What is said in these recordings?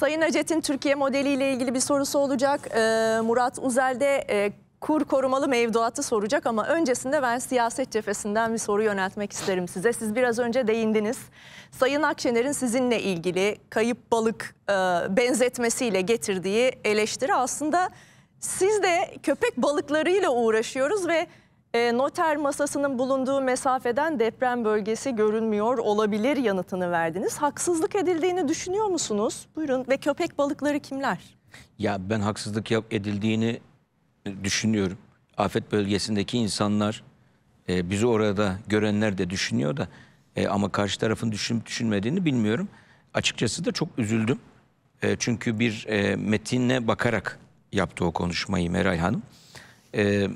Sayın Acet'in Türkiye modeliyle ilgili bir sorusu olacak. Ee, Murat Uzel de e, kur korumalı mevduatı soracak ama öncesinde ben siyaset cephesinden bir soru yöneltmek isterim size. Siz biraz önce değindiniz. Sayın Akşener'in sizinle ilgili kayıp balık e, benzetmesiyle getirdiği eleştiri aslında siz de köpek balıklarıyla uğraşıyoruz ve e, noter masasının bulunduğu mesafeden deprem bölgesi görünmüyor olabilir yanıtını verdiniz. Haksızlık edildiğini düşünüyor musunuz? Buyurun ve köpek balıkları kimler? Ya ben haksızlık edildiğini düşünüyorum. Afet bölgesindeki insanlar e, bizi orada görenler de düşünüyor da e, ama karşı tarafın düşünüp düşünmediğini bilmiyorum. Açıkçası da çok üzüldüm. E, çünkü bir e, metinle bakarak yaptı o konuşmayı Meray Hanım. Evet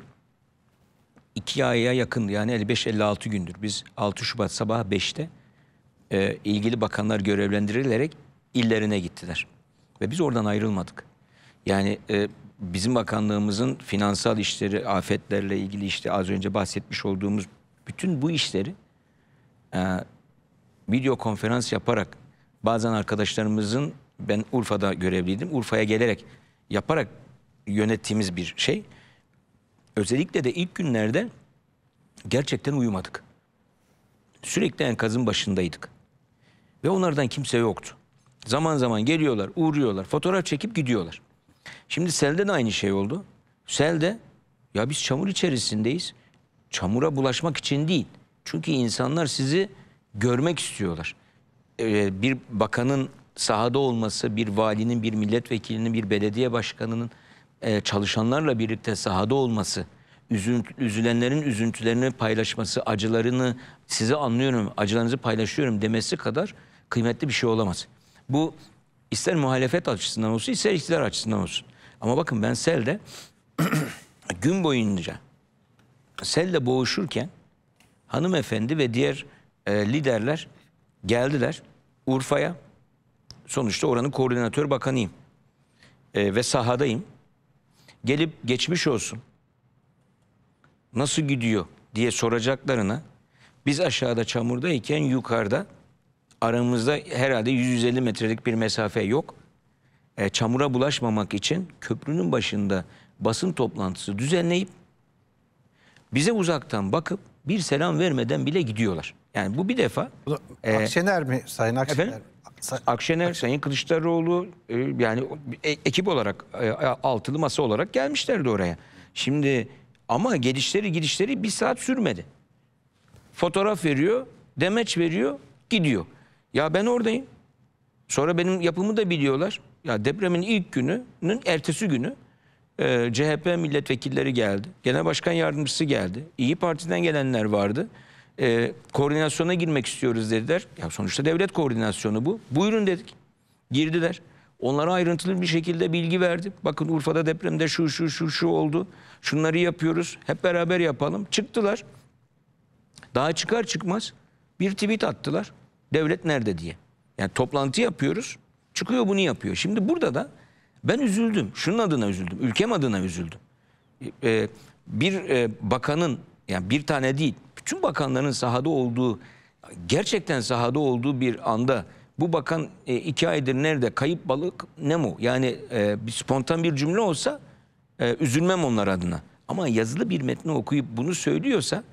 2 aya yakın yani 55-56 gündür biz 6 Şubat sabah 5'te e, ilgili bakanlar görevlendirilerek illerine gittiler. Ve biz oradan ayrılmadık. Yani e, bizim bakanlığımızın finansal işleri, afetlerle ilgili işte az önce bahsetmiş olduğumuz bütün bu işleri e, video konferans yaparak bazen arkadaşlarımızın ben Urfa'da görevliydim. Urfa'ya gelerek yaparak yönettiğimiz bir şey özellikle de ilk günlerde gerçekten uyumadık. Sürekli enkazın başındaydık. Ve onlardan kimse yoktu. Zaman zaman geliyorlar, uğruyorlar, fotoğraf çekip gidiyorlar. Şimdi selde de aynı şey oldu. Selde ya biz çamur içerisindeyiz. Çamura bulaşmak için değil. Çünkü insanlar sizi görmek istiyorlar. Ee, bir bakanın sahada olması, bir valinin, bir milletvekilinin, bir belediye başkanının e, çalışanlarla birlikte sahada olması, üzüntü, üzülenlerin üzüntülerini paylaşması, acılarını size anlıyorum, acılarınızı paylaşıyorum demesi kadar kıymetli bir şey olamaz. Bu ister muhalefet açısından olsun ister iktidar açısından olsun. Ama bakın ben selde gün boyunca selle boğuşurken hanımefendi ve diğer e, liderler geldiler Urfa'ya. Sonuçta oranın koordinatör bakanıyım e, ve sahadayım gelip geçmiş olsun nasıl gidiyor diye soracaklarına biz aşağıda çamurdayken yukarıda aramızda herhalde 150 metrelik bir mesafe yok. E, çamura bulaşmamak için köprünün başında basın toplantısı düzenleyip bize uzaktan bakıp bir selam vermeden bile gidiyorlar. Yani bu bir defa. E, Akşener e, mi Sayın Akşener? Efendim? Akşener, Sayın Kılıçdaroğlu e, yani e, ekip olarak e, altılı masa olarak gelmişlerdi oraya. Şimdi ama gelişleri gidişleri bir saat sürmedi. Fotoğraf veriyor, demeç veriyor, gidiyor. Ya ben oradayım. Sonra benim yapımı da biliyorlar. Ya depremin ilk gününün ertesi günü CHP milletvekilleri geldi. Genel Başkan Yardımcısı geldi. İyi Parti'den gelenler vardı e, koordinasyona girmek istiyoruz dediler. Ya sonuçta devlet koordinasyonu bu. Buyurun dedik. Girdiler. Onlara ayrıntılı bir şekilde bilgi verdim. Bakın Urfa'da depremde şu şu şu şu oldu. Şunları yapıyoruz. Hep beraber yapalım. Çıktılar. Daha çıkar çıkmaz bir tweet attılar. Devlet nerede diye. Yani toplantı yapıyoruz. Çıkıyor bunu yapıyor. Şimdi burada da ben üzüldüm. Şunun adına üzüldüm. Ülkem adına üzüldüm. Ee, bir e, bakanın yani bir tane değil bütün bakanların sahada olduğu gerçekten sahada olduğu bir anda bu bakan e, iki aydır nerede kayıp balık ne mu? Yani e, bir spontan bir cümle olsa e, üzülmem onlar adına. Ama yazılı bir metni okuyup bunu söylüyorsa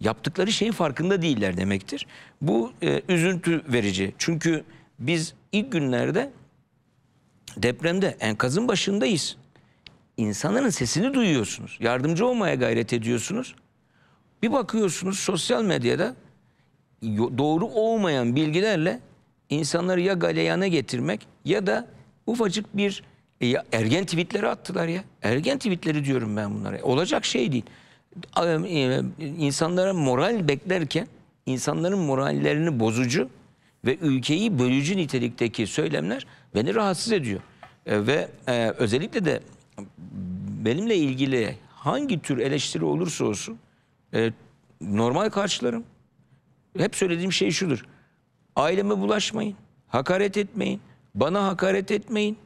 yaptıkları şeyin farkında değiller demektir. Bu e, üzüntü verici. Çünkü biz ilk günlerde depremde enkazın başındayız. İnsanların sesini duyuyorsunuz. Yardımcı olmaya gayret ediyorsunuz. Bir bakıyorsunuz sosyal medyada doğru olmayan bilgilerle insanları ya galeyana getirmek ya da ufacık bir e, ya ergen tweetleri attılar ya. Ergen tweetleri diyorum ben bunlara. Olacak şey değil. E, insanlara moral beklerken insanların morallerini bozucu ve ülkeyi bölücü nitelikteki söylemler beni rahatsız ediyor. E, ve özellikle de benimle ilgili hangi tür eleştiri olursa olsun e, normal karşılarım. Hep söylediğim şey şudur. Aileme bulaşmayın. Hakaret etmeyin. Bana hakaret etmeyin.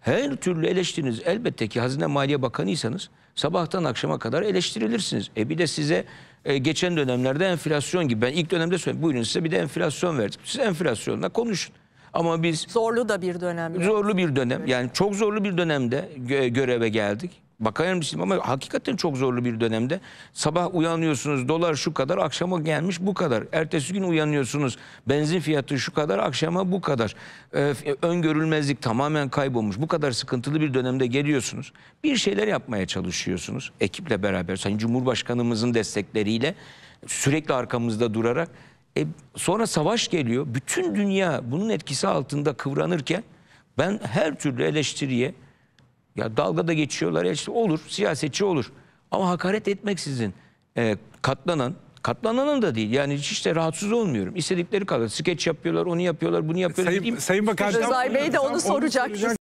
Her türlü eleştiriniz elbette ki Hazine Maliye Bakanıysanız sabahtan akşama kadar eleştirilirsiniz. E bir de size e, geçen dönemlerde enflasyon gibi ben ilk dönemde söyledim buyurun size bir de enflasyon verdik. Siz enflasyonla konuşun. Ama biz zorlu da bir dönem. Zorlu bir dönem. Yani çok zorlu bir dönemde göreve geldik. Bakayım yardımcısıyım şey ama hakikaten çok zorlu bir dönemde. Sabah uyanıyorsunuz dolar şu kadar, akşama gelmiş bu kadar. Ertesi gün uyanıyorsunuz benzin fiyatı şu kadar, akşama bu kadar. Ee, öngörülmezlik tamamen kaybolmuş. Bu kadar sıkıntılı bir dönemde geliyorsunuz. Bir şeyler yapmaya çalışıyorsunuz ekiple beraber. Sayın Cumhurbaşkanımızın destekleriyle sürekli arkamızda durarak. E, sonra savaş geliyor. Bütün dünya bunun etkisi altında kıvranırken ben her türlü eleştiriye, ya dalga da geçiyorlar. Ya işte olur, siyasetçi olur. Ama hakaret etmeksizin e, katlanan, katlananın da değil. Yani hiç de rahatsız olmuyorum. İstedikleri kadar skeç yapıyorlar, onu yapıyorlar, bunu yapıyorlar. Sayın, Sayın Bakan, Özay Bey de onu soracak. Onu soracak.